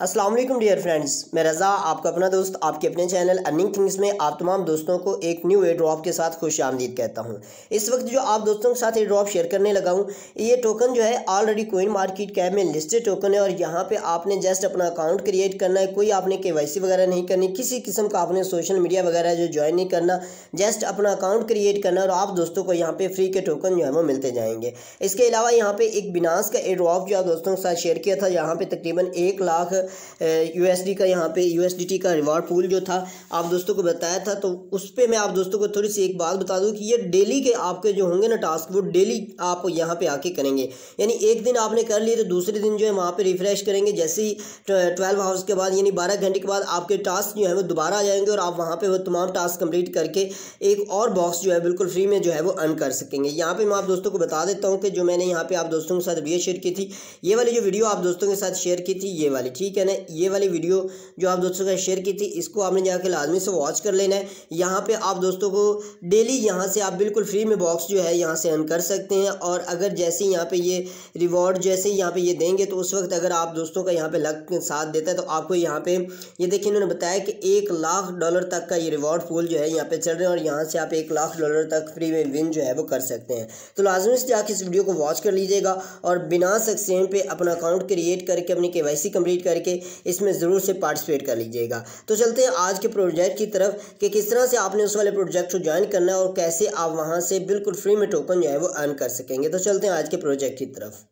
Aslam dear friends मैं रज़ा आपका अपना दोस्त आपके अपने चैनल अर्निंग थिंग्स में आप तमाम दोस्तों को एक न्यू एयर ड्रॉप के साथ खुश आमदीद कहता हूँ इस वक्त जो आप दोस्तों के साथ एयर ड्रॉप शेयर करने लगा हूँ ये टोकन जो है ऑलरेडी कोइन मार्केट कैब में लिस्टेड टोकन है और यहाँ पे आपने जस्ट अपना अकाउंट क्रिएट करना है कोई आपने के वगैरह नहीं करनी किसी किस्म का आपने सोशल मीडिया वगैरह जो ज्वाइन नहीं करना जस्ट अपना अकाउंट क्रिएट करना और आप दोस्तों को यहाँ पर फ्री के टोकन जो है वो मिलते जाएंगे इसके अलावा यहाँ पर एक बिनास का एयर ड्रॉप जो आप दोस्तों के साथ शेयर किया था यहाँ पर तकरीबन एक लाख यूएसडी का यहाँ पे यूएसडीटी का रिवॉर्ड पूल जो था आप दोस्तों को बताया था तो उस पर मैं आप दोस्तों को थोड़ी सी एक बात बता दूँ कि ये डेली के आपके जो होंगे ना टास्क वो डेली आप यहाँ पर आके करेंगे यानी एक दिन आपने कर लिए तो दूसरे दिन जो है वहाँ पर रिफ्रेश करेंगे जैसे ही ट्वेल्व हाउस के बाद यानी बारह घंटे के बाद आपके टास्क जो है वो दोबारा आ जाएंगे और आप वहाँ पर वो तमाम टास्क कंप्लीट करके एक और बॉक्स जो है बिल्कुल फ्री में जो है वो अर्न कर सकेंगे यहाँ पर मैं आप दोस्तों को बता देता हूँ कि जो मैंने यहाँ पे आप दोस्तों के साथ वीडियो शेयर की थी ये वाली जो वीडियो आप दोस्तों के साथ शेयर की थी ये वाली ठीक है ठीक है ये वाली वीडियो जो आप दोस्तों के शेयर की थी इसको आपने जाकर लाजमी से वॉच कर लेना है यहाँ पर आप दोस्तों को डेली यहाँ से आप बिल्कुल फ्री में बॉक्स जो है यहाँ से अर्न कर सकते हैं और अगर जैसे ही यहाँ पर ये रिवॉर्ड जैसे ही यहाँ पर ये देंगे तो उस वक्त अगर आप दोस्तों का यहाँ पर लक साथ देता है तो आपको यहाँ पर ये देखिए इन्होंने बताया कि एक लाख डॉलर तक का ये रिवॉर्ड फूल जो है यहाँ पर चल रहे हैं और यहाँ से आप एक लाख डॉलर तक फ्री में विन जो है वो कर सकते हैं तो लाजमी से जाके इस वीडियो को वॉच कर लीजिएगा और बिना सक्सेम पे अपना अकाउंट क्रिएट करके अपनी के कंप्लीट करके करके इसमें ज़रूर से पार्टिसिपेट कर लीजिएगा तो चलते हैं आज के प्रोजेक्ट की तरफ कि किस तरह से आपने उस वाले प्रोजेक्ट को ज्वाइन करना है और कैसे आप वहाँ से बिल्कुल फ्री में टोकन जो है वो अर्न कर सकेंगे तो चलते हैं आज के प्रोजेक्ट की तरफ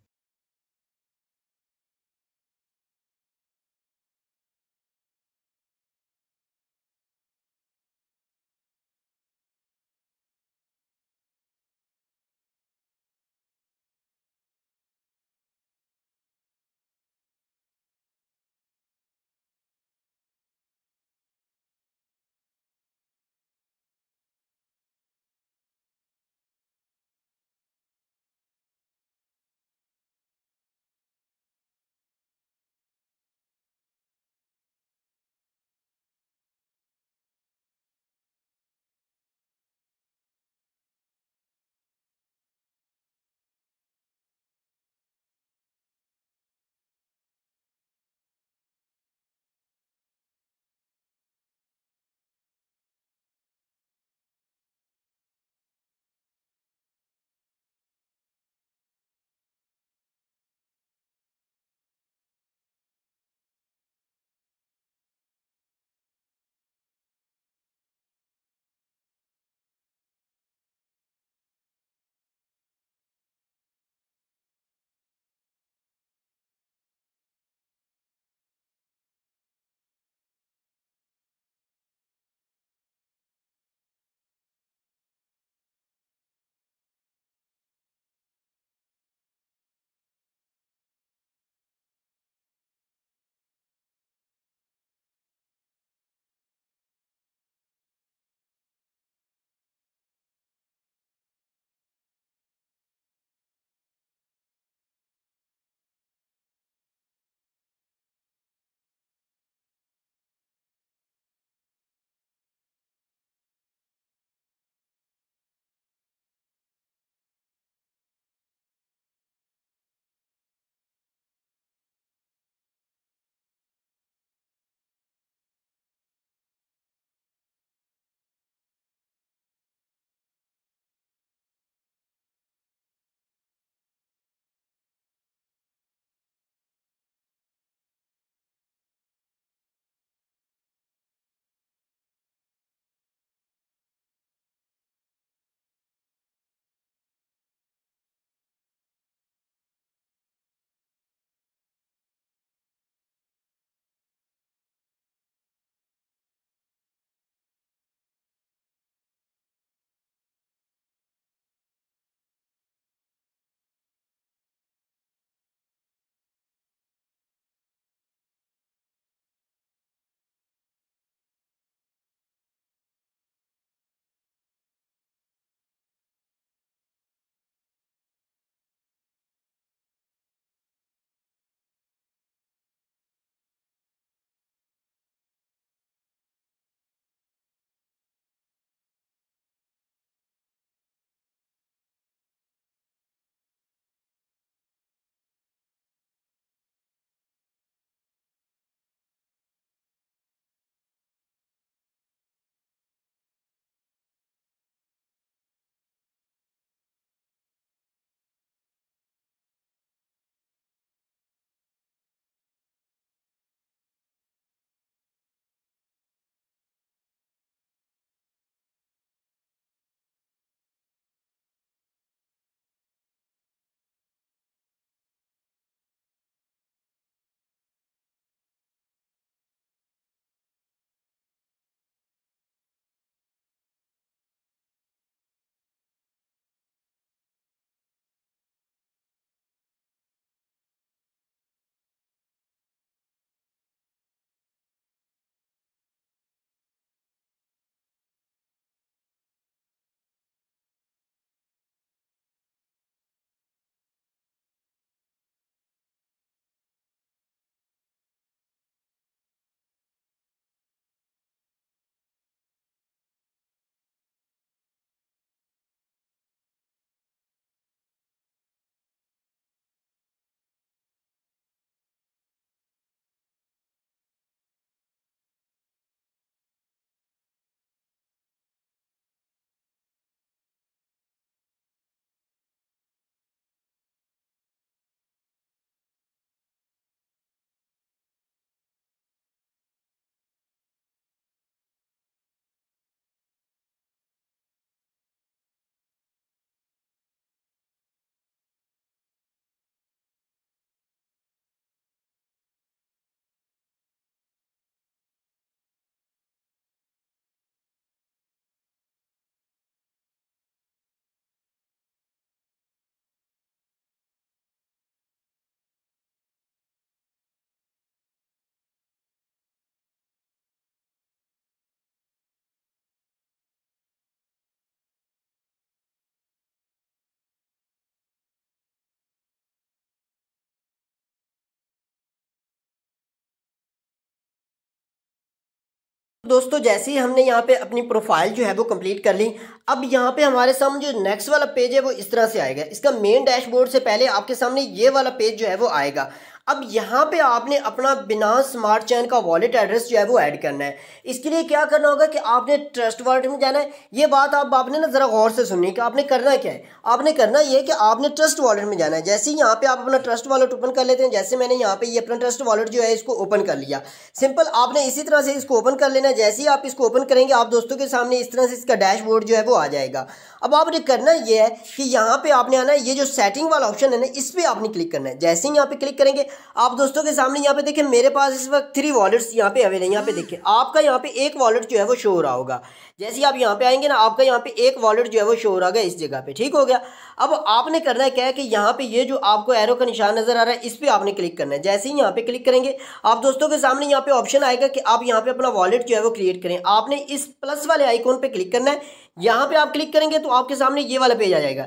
दोस्तों जैसे ही हमने यहाँ पे अपनी प्रोफाइल जो है वो कंप्लीट कर ली अब यहाँ पे हमारे सामने जो नेक्स्ट वाला पेज है वो इस तरह से आएगा इसका मेन डैशबोर्ड से पहले आपके सामने ये वाला पेज जो है वो आएगा अब यहाँ पे आपने अपना बिना स्मार्ट चैन का वॉलेट एड्रेस जो है वो ऐड करना है इसके लिए क्या करना होगा कि आपने ट्रस्ट वॉलेट में जाना है ये बात आप आपने ना ज़रा गौर से सुननी कि आपने करना क्या है आपने करना ये कि आपने ट्रस्ट वॉलेट में जाना है जैसे ही यहाँ पे आप अपना ट्रस्ट वॉलेट ओपन कर लेते हैं जैसे मैंने यहाँ पे ये अपना ट्रस्ट वॉलेट जो है इसको ओपन कर लिया सिंपल आपने इसी तरह से इसको ओपन कर लेना है जैसे ही आप इसको ओपन करेंगे आप दोस्तों के सामने इस तरह से इसका डैशबोर्ड जो है वो आ जाएगा अब आपने करना यह है कि यहाँ पर आपने आना है ये जो सेटिंग वाला ऑप्शन है ना इस पर आपने क्लिक करना है जैसे ही यहाँ पर क्लिक करेंगे आप दोस्तों के सामने यहाँ पे देखें मेरे पास इस वक्त थ्री वॉलेट्स यहाँ पे अवेलेबल है यहाँ पे देखें आपका यहाँ पे एक वॉलेट जो है वो शो हो रहा होगा जैसे आप यहाँ पे आएंगे ना आपका यहाँ पे एक वॉलेट जो है वो शो हो रहा होगा इस जगह पे ठीक हो गया अब आपने करना है क्या है कि यहाँ पे ये जो आपको एरो का निशान नजर आ रहा है इस पर आपने क्लिक करना है जैसे ही यहाँ पे क्लिक करेंगे आप दोस्तों के सामने यहाँ पे ऑप्शन आएगा कि आप यहाँ पे अपना वॉलेट जो है वो क्रिएट करें आपने इस प्लस वाले आइकॉन पर क्लिक करना है यहाँ पे आप क्लिक करेंगे तो आपके सामने ये वाला पेज आ जाएगा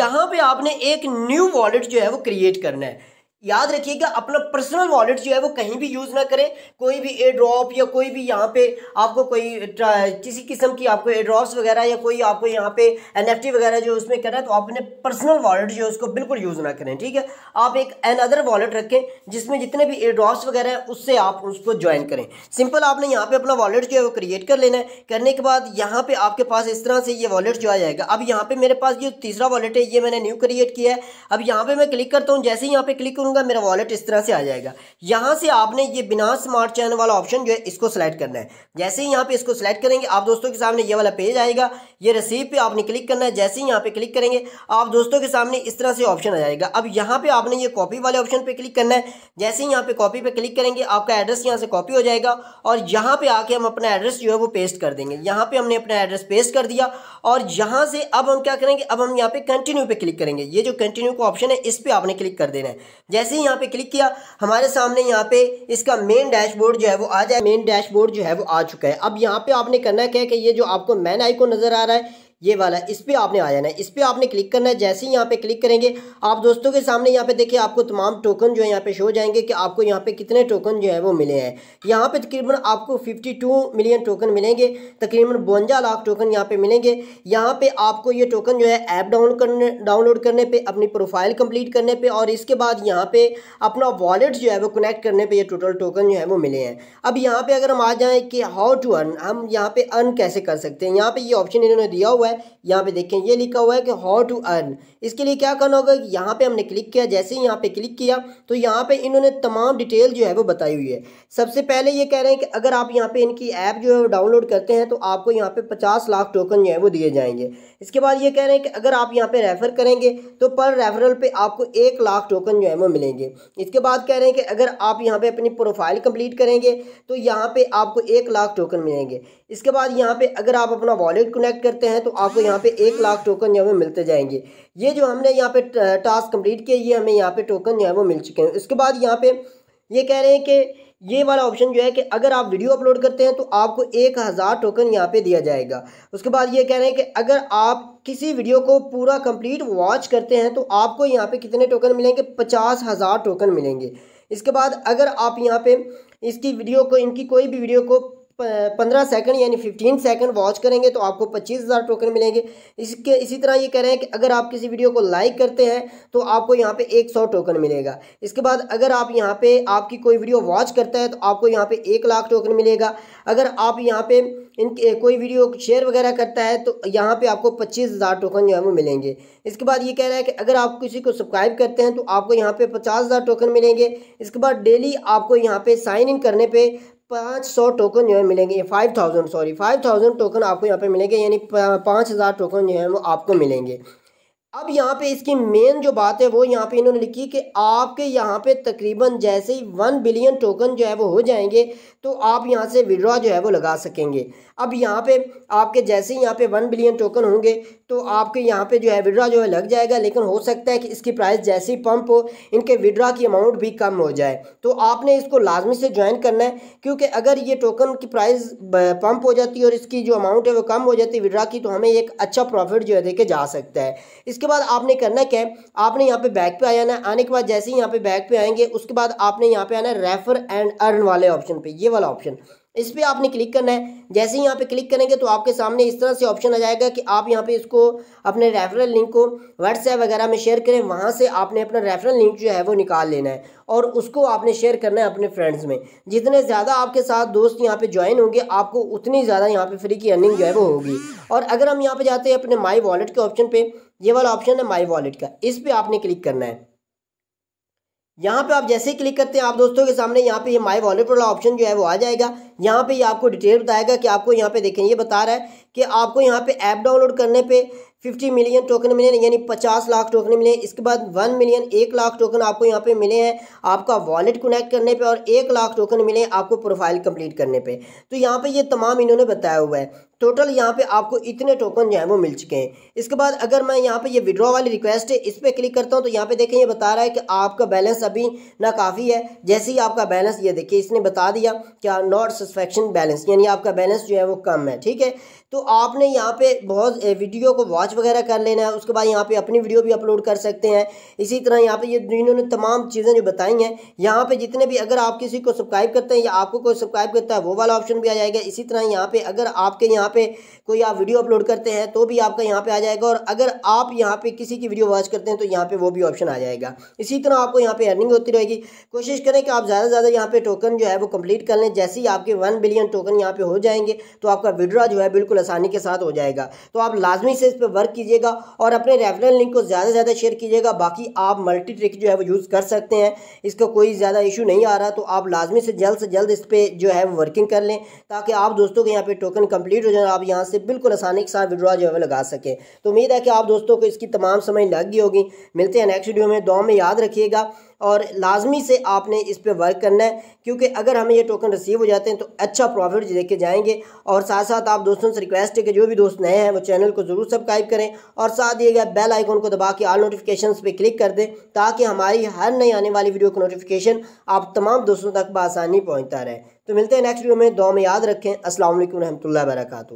यहाँ पे आपने एक न्यू वॉलेट जो है वो क्रिएट करना है याद रखिएगा अपना पर्सनल वॉलेट जो है वो कहीं भी यूज़ ना करें कोई भी ए ड्रॉप या कोई भी यहाँ पे आपको कोई किसी किस्म की आपको ए ड्रॉप वगैरह या कोई आपको यहाँ पे एन वगैरह जो उसमें कर है तो आप अपने पर्सनल वॉलेट जो है उसको बिल्कुल यूज़ ना करें ठीक है आप एक एन अदर वॉलेट रखें जिसमें जितने भी ए ड्रॉप्स वगैरह हैं उससे आप उसको ज्वाइन करें सिंपल आपने यहाँ पर अपना वॉलेट जो है वो क्रिएट कर लेना है करने के बाद यहाँ पर आपके पास इस तरह से ये वॉलेट जो आ जाएगा अब यहाँ पर मेरे पास ये तीसरा वॉलेट है ये मैंने न्यू क्रिएट किया है अब यहाँ पर मैं क्लिक करता हूँ जैसे ही यहाँ पर क्लिक करूँ करूंगा मेरा वॉलेट इस तरह से आ जाएगा यहाँ से आपने ये बिना स्मार्ट चैन वाला ऑप्शन जो है इसको सेलेक्ट करना है जैसे ही यहाँ पे इसको सेलेक्ट करेंगे आप दोस्तों के सामने ये वाला पेज आएगा ये रसीद पे आपने क्लिक करना है जैसे ही यहाँ पे क्लिक करेंगे आप दोस्तों के सामने इस तरह से ऑप्शन आ जाएगा अब यहाँ पर आपने ये कॉपी वाले ऑप्शन पर क्लिक करना है जैसे ही यहाँ पे कॉपी पर क्लिक करेंगे आपका एड्रेस यहाँ से कॉपी हो जाएगा और यहाँ पर आके हम अपना एड्रेस जो है वो पेस्ट कर देंगे यहाँ पर हमने अपना एड्रेस पेस्ट कर दिया और यहाँ से अब हम क्या करेंगे अब हम यहाँ पे कंटिन्यू पे क्लिक करेंगे ये जो कंटिन्यू का ऑप्शन है इस पर आपने क्लिक कर देना है जैसे ही यहाँ पे क्लिक किया हमारे सामने यहाँ पे इसका मेन डैशबोर्ड जो है वो आ जाए मेन डैशबोर्ड जो है वो आ चुका है अब यहाँ पे आपने करना क्या है कि ये जो आपको मैन आइकॉन नज़र आ रहा है ये वाला इस पर आपने आ जाना है इस पर आपने क्लिक करना है जैसे ही यहाँ पे क्लिक करेंगे आप दोस्तों के सामने यहाँ पे देखिए आपको तमाम टोकन जो है यहाँ पे शो जाएंगे कि आपको यहाँ पे कितने टोकन जो है वो मिले हैं यहाँ पे तकरीबन आपको 52 मिलियन टोकन मिलेंगे तकरीबन बवंजा लाख टोकन यहाँ पे मिलेंगे यहाँ पर आपको ये टोकन जो है ऐप डाउन करने डाउनलोड करने पर अपनी प्रोफाइल कम्प्लीट करने पर और इसके बाद यहाँ पर अपना वॉलेट जो है वो कनेक्ट करने पर ये टोटल टोकन जो है वो मिले हैं अब यहाँ पर अगर हम आ जाएँ कि हाउ टू अर्न हम यहाँ पर अर्न कैसे कर सकते हैं यहाँ पर ये ऑप्शन इन्होंने दिया हुआ है है यहाँ पे देखें ये लिखा हुआ है कि हाउ टू अर्न इसके लिए क्या करना होगा कि यहाँ पे हमने क्लिक किया जैसे ही यहाँ पे क्लिक किया तो यहाँ पे इन्होंने तमाम डिटेल जो है वो बताई हुई है सबसे पहले ये कह रहे हैं कि अगर आप यहाँ पे इनकी ऐप जो है वो डाउनलोड करते हैं तो आपको यहाँ पे पचास लाख टोकन जो है वो दिए जाएंगे इसके बाद ये कह रहे हैं कि अगर आप यहाँ पे रेफ़र करेंगे तो पर रेफरल पे आपको एक लाख टोकन जो है वो मिलेंगे इसके बाद कह रहे हैं कि अगर आप यहाँ पे अपनी प्रोफाइल कंप्लीट करेंगे तो यहाँ पे आपको एक लाख टोकन मिलेंगे इसके बाद यहाँ पे अगर आप अपना वॉलेट कनेक्ट करते हैं तो आपको यहाँ पे एक लाख टोकन जो वो मिलते जाएंगे ये जो हमने यहाँ पे टास्क कंप्लीट किया ये हमें यहाँ पे टोकन जो है वो मिल चुके हैं उसके बाद यहाँ पे ये कह रहे हैं कि ये वाला ऑप्शन जो है कि अगर आप वीडियो अपलोड करते हैं तो आपको एक हज़ार टोकन यहाँ पे दिया जाएगा उसके बाद ये कह रहे हैं कि अगर आप किसी वीडियो को पूरा कंप्लीट वॉच करते हैं तो आपको यहाँ पे कितने टोकन मिलेंगे पचास हज़ार टोकन मिलेंगे इसके बाद अगर आप यहाँ पे इसकी वीडियो को इनकी कोई भी वीडियो को पंद्रह सेकंड यानी फिफ्टीन सेकंड वॉच करेंगे तो आपको पच्चीस हज़ार टोकन मिलेंगे इसके इसी तरह ये कह रहे हैं कि अगर आप किसी वीडियो को लाइक करते हैं तो आपको यहाँ पे एक सौ टोकन मिलेगा इसके बाद अगर आप यहाँ पे आपकी कोई वीडियो वॉच करता है तो आपको यहाँ पे एक लाख टोकन मिलेगा अगर आप यहाँ पे इन कोई वीडियो शेयर वगैरह करता है तो यहाँ पर आपको पच्चीस हज़ार टोकन जो है वो मिलेंगे इसके बाद ये कह रहा है कि अगर आप किसी को सब्सक्राइब करते हैं तो आपको यहाँ पे पचास हज़ार टोकन मिलेंगे इसके बाद डेली आपको यहाँ पे साइन इन करने पर पाँच सौ टोकन जो है मिलेंगे ये five thousand sorry five thousand token आपको यहाँ पे मिलेंगे यानी पाँच हज़ार टोकन जो है वो आपको मिलेंगे अब यहाँ पे इसकी मेन जो बात है वो यहाँ पे इन्होंने लिखी कि आपके यहाँ पे तकरीबन जैसे ही वन बिलियन टोकन जो है वो हो जाएंगे तो आप यहाँ से विड्रॉ जो है वो लगा सकेंगे अब यहाँ पे आपके जैसे ही यहाँ पे वन बिलियन टोकन होंगे तो आपके यहाँ पे जो है विड्रा जो है लग जाएगा लेकिन हो सकता है कि इसकी प्राइस जैसे ही पंप हो इनके विड्रा की अमाउंट भी कम हो जाए तो आपने इसको लाजमी से ज्वाइन करना है क्योंकि अगर ये टोकन की प्राइस पंप हो जाती है और इसकी जो अमाउंट है वो कम हो जाती है विड्रा की तो हमें एक अच्छा प्रॉफिट जो है देके जा सकता है इसके बाद आपने करना क्या है आपने यहाँ पर बैक पर आना है आने के बाद जैसे ही यहाँ पर बैक पर आएंगे उसके बाद आपने यहाँ पर आना है रेफर एंड अर्न वाले ऑप्शन पर ये वाला ऑप्शन इस पर आपने क्लिक करना है जैसे ही यहाँ पे क्लिक करेंगे तो आपके सामने इस तरह से ऑप्शन आ जाएगा कि आप यहाँ पे इसको अपने रेफरल लिंक को व्हाट्सएप वगैरह में शेयर करें वहाँ से आपने अपना रेफरल लिंक जो है वो निकाल लेना है और उसको आपने शेयर करना है अपने फ्रेंड्स में जितने ज़्यादा आपके साथ दोस्त यहाँ पे ज्वाइन होंगे आपको उतनी ज़्यादा यहाँ पे फ्री की अर्निंग जो है वो होगी और अगर हम यहाँ पर जाते हैं अपने माई वॉलेट के ऑप्शन पर ये वाला ऑप्शन है माई वॉलेट का इस पर आपने क्लिक करना है यहाँ पे आप जैसे क्लिक करते हैं आप दोस्तों के सामने यहाँ पे ये वॉलेट वाला ऑप्शन जो है वो आ जाएगा यहाँ पे ये आपको डिटेल बताएगा कि आपको यहाँ पे देखें ये बता रहा है कि आपको यहाँ पे ऐप डाउनलोड करने पे 50 मिलियन टोकन मिले यानी 50 लाख टोकन मिले इसके बाद 1 मिलियन एक लाख टोकन आपको यहाँ पे मिले हैं आपका वॉलेट कनेक्ट करने पे और एक लाख टोकन मिले आपको प्रोफाइल कंप्लीट करने पे तो यहाँ पे ये तमाम इन्होंने बताया हुआ है टोटल यहाँ पे आपको इतने टोकन जो है वो मिल चुके हैं इसके बाद अगर मैं यहाँ पे ये विड्रॉ वाली रिक्वेस्ट है इस पर क्लिक करता हूँ तो यहाँ पे देखें ये बता रहा है कि आपका बैलेंस अभी ना काफ़ी है जैसे ही आपका बैलेंस ये देखिए इसने बता दिया क्या नॉट सस्फेक्शन बैलेंस यानी आपका बैलेंस जो है वो कम है ठीक है तो आपने यहाँ पे बहुत वीडियो को वॉच वगैरह कर लेना है उसके बाद यहाँ पे अपनी वीडियो भी अपलोड कर सकते हैं इसी तरह यहाँ पे ये इन्होंने तमाम चीज़ें जो बताई हैं यहाँ पे जितने भी अगर आप किसी को सब्सक्राइब करते हैं या आपको कोई सब्सक्राइब करता है वो वाला ऑप्शन भी आ जाएगा इसी तरह यहाँ पे अगर आपके यहाँ यहाँ पे कोई आप वीडियो अपलोड करते हैं तो भी आपका यहाँ पे आ जाएगा और अगर आप यहाँ पे किसी की वीडियो वॉच करते हैं तो यहाँ पे वो भी ऑप्शन आ जाएगा इसी तरह आपको यहाँ पे अर्निंग होती रहेगी कोशिश करें कि आप ज़्यादा से ज़्यादा यहाँ पे टोकन जो है वो कंप्लीट कर लें जैसे ही आपके वन बिलियन टोकन यहाँ पे हो जाएंगे तो आपका विड्रा जो है बिल्कुल आसानी के साथ हो जाएगा तो आप लाजमी से इस पर वर्क कीजिएगा और अपने रेफरल लिंक को ज़्यादा से ज़्यादा शेयर कीजिएगा बाकी आप मल्टी ट्रिक जो है वो यूज़ कर सकते हैं इसका कोई ज़्यादा इशू नहीं आ रहा तो आप लाजमी से जल्द से जल्द इस पर जो है वर्किंग कर लें ताकि आप दोस्तों के यहाँ पर टोकन कम्प्लीट हो जाए है आप यहाँ से बिल्कुल आसानी के साथ विड्रॉ जो है लगा सकें तो उम्मीद है कि आप दोस्तों को इसकी तमाम समय लग गई होगी मिलते हैं नेक्स्ट वीडियो में दो में याद रखिएगा और लाजमी से आपने इस पर वर्क करना है क्योंकि अगर हमें ये टोकन रिसीव हो जाते हैं तो अच्छा प्रॉफिट लेके जाएंगे और साथ साथ आप दोस्तों से रिक्वेस्ट है कि जो भी दोस्त नए हैं वो चैनल को ज़रूर सब्सक्राइब करें और साथ दिए गए बेल आइकॉन को दबा के आल नोटिफिकेशन पर क्लिक कर दें ताकि हमारी हर नई आने वाली वीडियो का नोटिफिकेशन आप तमाम दोस्तों तक बसानी पहुँचता रहे तो मिलते हैं नेक्स्ट वीडियो में दो में याद रखें असल वरहमल वर्का